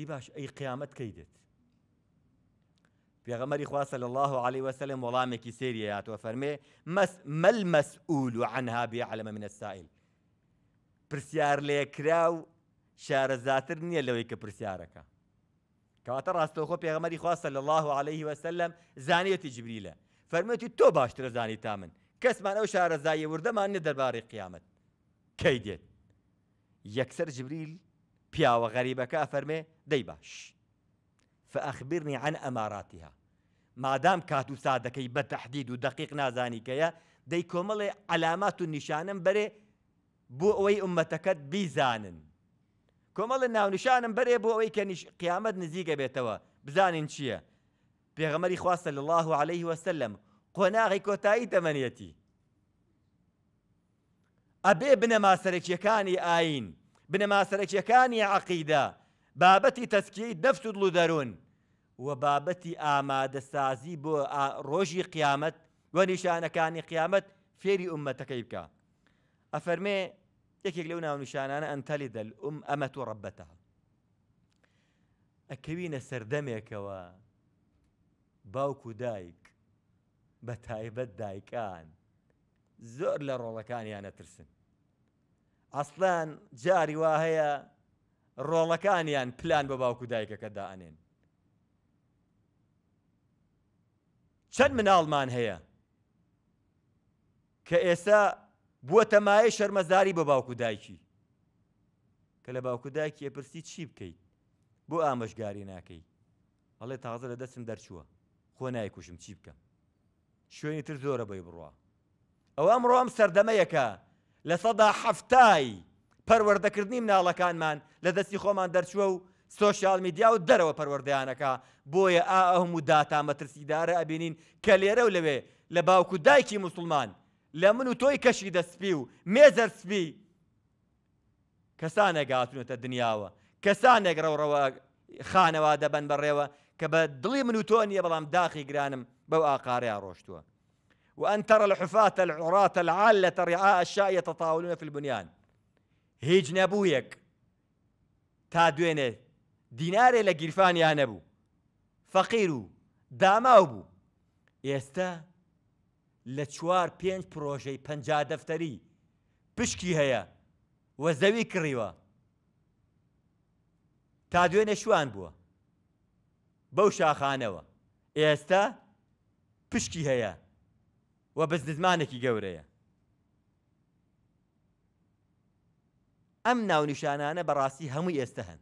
پێی باش اي قيامت كيدت في غمر خواسە صلى الله عليه وسلم وەڵامێکی سێریە هاتووە فەرمێ مەل مەسئول و عنها بێعلمە منە سائل پرسیار لێکرا و شارەزاتر لو يك برسيارك پرسیارەکە راستو خو بيغمر خواسە صلى الله عليه وسلم زانية فرميتي تو باش تۆ زاني تامن كس ما نو شار شارەزایی وردەمان ما ندر قیامەت قيامت كيدت يكسر جبريل پیاوە غەریبەکە كأفرمي دي باش فأخبرني عن أماراتها ما دام كاتو سادكي بە ودقيق و دقیق نازانیکەیە دەی علامات و بري بەرێ بۆ بيزانن عمەتەکەت بیزانن بري ناونشانم بەرێ بۆ ئەوەی کە قیامەت نزیگە بێتەوە بزانین چییە پێغەمەری الله عليه وسلم قناغي أبي ابن ما ئەبێ يكاني آيين بنە ماسەرەکیەکانی عقیدا بابەتی تەسکی دەفت و دڵودەرون و بابەتی ئامادەسازی بۆ ڕۆژی قیامەت وە نیشانەکانی قیامەت فێری عومەتەکەی بکە ئەفەرمێ یەکێک لەو ناونیشانانە انا ان تلد الام و ربتها ئەکەوینە سەردەمێکەوە باوک و دایک بە تایبەت دایکان زور لە يا نترسن ئەسلان جاری وا هەیە ڕۆڵەکانیان پلان بە باوکو دایکەکە دائنێن چەند مناڵمان هەیە کە ئێستا بووە تەمایە شەرمەزاری بە باوکو دایکی کە لە باوکو دایکی ئەپرسی چی بکەیت بۆ ئامەژگاری ناکەی ئەڵێ تازە لە دەستم دەرچووە خۆ نایکوشم چی بکەم شوێنی تر زۆرە بەی بڕوە ئەوە ئەمڕۆم سەردەمەیەکە لە سەدا حفتایی پەروەردەکردنی مناڵەکانمان لە دەستی خۆمان دەرچووە و سۆشال میدیا و دەرەوە پەروەردەیانەکە بۆیە ئا ئەم و داتا مەترسیدارە ئەبینین کە لێرە و لەوێ لە باوکو دایکی مسلمان لە من و تۆی کەشی دەسپی و مێزەرسپی کەسانە گاتونەتە دنیاوە کەسانێک ڕەوڕەوە خانەوە دەبەن بەڕێوە کە بە دڵی من و تۆ نییە بەڵام داخی گرانم بەو ئاقاریا ڕۆشتووە وأن ترى الحفاة العراة العالة رعاء الشاء يتطاولون في البنيان هيج نبويك تادوين ديناري دینارێ يا نبو فقيرو داماو بو ئێستا لە چوار پێنج پرۆژەی پەنج دەفتەری پشکی هەیە وە زەوی کڕیوە تا دوێنێ شوان بووە بەو شاخانەوە ئێستا پشکی هيا و بەزنزمانێکی گەورەیە ئەم ناونیشانانە بەڕاستی هەمووی ئێستا هەن